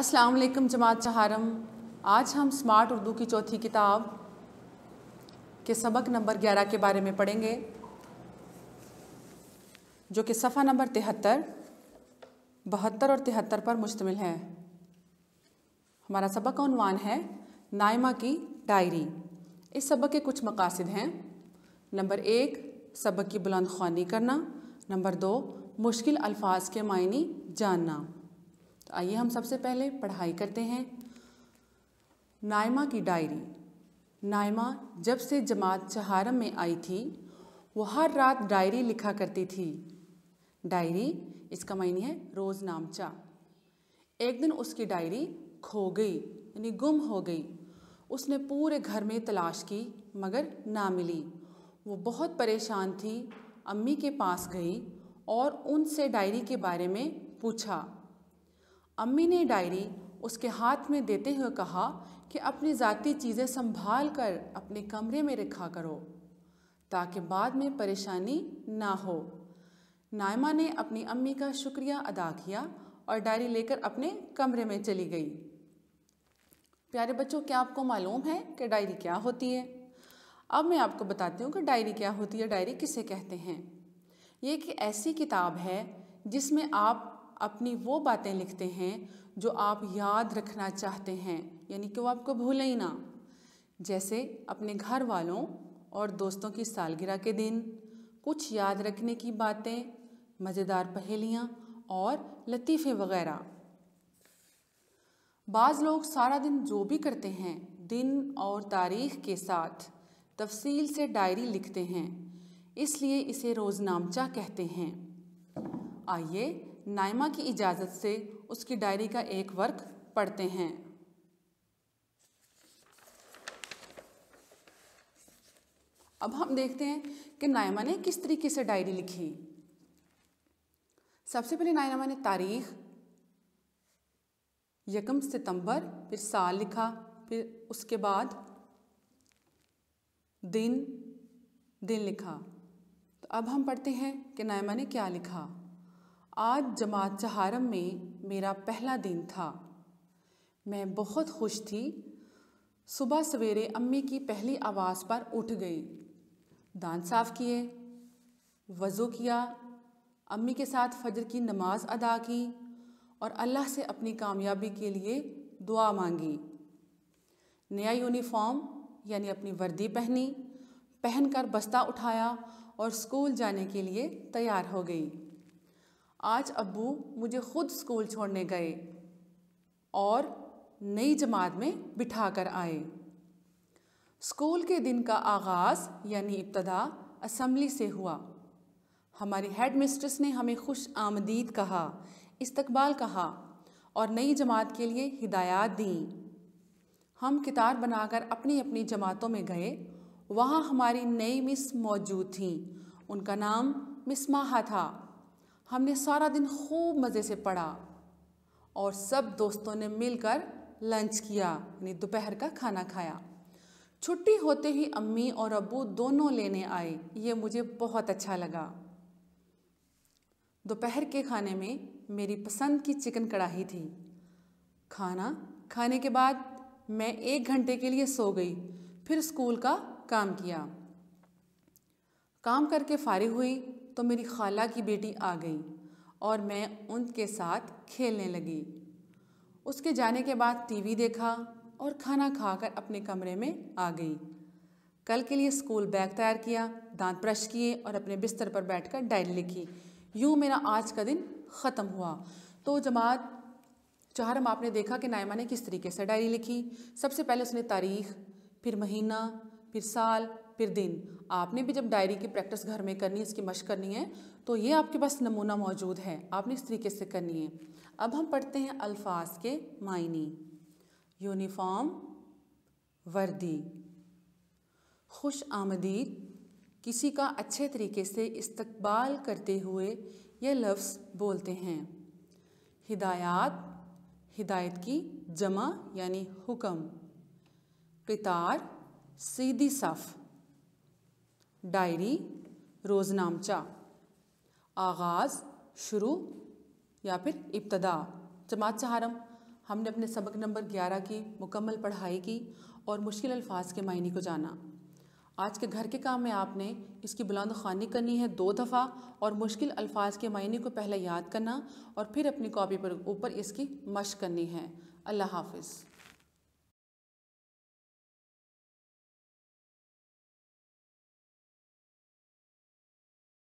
अस्सलाम वालेकुम जमात चहारम आज हम स्मार्ट उर्दू की चौथी किताब के सबक नंबर ग्यारह के बारे में पढ़ेंगे जो कि सफ़ा नंबर तिहत्तर बहत्तर और तिहत्तर पर मुश्तमिल है हमारा सबक का है नाइमा की डायरी इस सबक के कुछ मकासद हैं नंबर एक सबक की बुलंद खानी करना नंबर दो मुश्किल अल्फाज के मायने जानना तो आइए हम सबसे पहले पढ़ाई करते हैं नायमा की डायरी नायमा जब से जमात चहारम में आई थी वो हर रात डायरी लिखा करती थी डायरी इसका मायने है रोज़ नामचा एक दिन उसकी डायरी खो गई यानी गुम हो गई उसने पूरे घर में तलाश की मगर ना मिली वो बहुत परेशान थी अम्मी के पास गई और उनसे डायरी के बारे में पूछा अम्मी ने डायरी उसके हाथ में देते हुए कहा कि अपनी ज़ाती चीज़ें संभाल कर अपने कमरे में रखा करो ताकि बाद में परेशानी ना हो नायमा ने अपनी अम्मी का शुक्रिया अदा किया और डायरी लेकर अपने कमरे में चली गई प्यारे बच्चों क्या आपको मालूम है कि डायरी क्या होती है अब मैं आपको बताती हूँ कि डायरी क्या होती है डायरी किसे कहते हैं ये कि ऐसी किताब है जिसमें आप अपनी वो बातें लिखते हैं जो आप याद रखना चाहते हैं यानी कि वो आपको भूल ही ना जैसे अपने घर वालों और दोस्तों की सालगिरह के दिन कुछ याद रखने की बातें मज़ेदार पहेलियाँ और लतीफ़े वगैरह बाज़ लोग सारा दिन जो भी करते हैं दिन और तारीख के साथ तफसील से डायरी लिखते हैं इसलिए इसे रोज़नामचा कहते हैं आइए नाइमा की इजाज़त से उसकी डायरी का एक वर्क पढ़ते हैं अब हम देखते हैं कि नायमा ने किस तरीके से डायरी लिखी सबसे पहले नायमा ने तारीख यकम सितंबर फिर साल लिखा फिर उसके बाद दिन दिन लिखा तो अब हम पढ़ते हैं कि नायमा ने क्या लिखा आज जमात चहारम में मेरा पहला दिन था मैं बहुत खुश थी सुबह सवेरे अम्मी की पहली आवाज़ पर उठ गई दांत साफ़ किए वज़ू किया अम्मी के साथ फजर की नमाज़ अदा की और अल्लाह से अपनी कामयाबी के लिए दुआ मांगी नया यूनिफॉर्म यानी अपनी वर्दी पहनी पहनकर बस्ता उठाया और स्कूल जाने के लिए तैयार हो गई आज अब्बू मुझे ख़ुद स्कूल छोड़ने गए और नई जमात में बिठा कर आए स्कूल के दिन का आगाज़ यानी इब्तदा असम्बली से हुआ हमारी हेड मिस्ट्रेस ने हमें खुश आमदीद कहा इस्तकबाल कहा और नई जमात के लिए हिदायत दी हम कितार बनाकर अपनी अपनी जमातों में गए वहाँ हमारी नई मिस मौजूद थी उनका नाम मिस माहा था हमने सारा दिन खूब मज़े से पढ़ा और सब दोस्तों ने मिलकर लंच किया यानी दोपहर का खाना खाया छुट्टी होते ही अम्मी और अबू दोनों लेने आए ये मुझे बहुत अच्छा लगा दोपहर के खाने में मेरी पसंद की चिकन कढ़ाई थी खाना खाने के बाद मैं एक घंटे के लिए सो गई फिर स्कूल का काम किया काम करके फारिग हुई तो मेरी खाला की बेटी आ गई और मैं उनके साथ खेलने लगी उसके जाने के बाद टीवी देखा और खाना खाकर अपने कमरे में आ गई कल के लिए स्कूल बैग तैयार किया दांत ब्रश किए और अपने बिस्तर पर बैठकर डायरी लिखी यूँ मेरा आज का दिन ख़त्म हुआ तो जमात चाहरम आपने देखा कि नायमा ने किस तरीके से डायरी लिखी सबसे पहले उसने तारीख फिर महीना फिर साल फिर दिन आपने भी जब डायरी की प्रैक्टिस घर में करनी है इसकी मश करनी है तो ये आपके पास नमूना मौजूद है आपने इस तरीके से करनी है अब हम पढ़ते हैं अल्फाज के मायने यूनिफॉर्म वर्दी खुश आमदीद किसी का अच्छे तरीके से इस्तकबाल करते हुए यह लफ्ज़ बोलते हैं हिदायत हिदायत की जमा यानी हुक्म कितार सीधी सफ़ डायरी रोज़नामचा आगाज़ शुरू या फिर इब्तदा जमात सहारम हमने अपने सबक नंबर 11 की मुकम्मल पढ़ाई की और मुश्किल अल्फाज के मायने को जाना आज के घर के काम में आपने इसकी बुलंद खानी करनी है दो दफ़ा और मुश्किल अल्फाज के मायने को पहले याद करना और फिर अपनी कॉपी पर ऊपर इसकी मश करनी है अल्लाह हाफिज़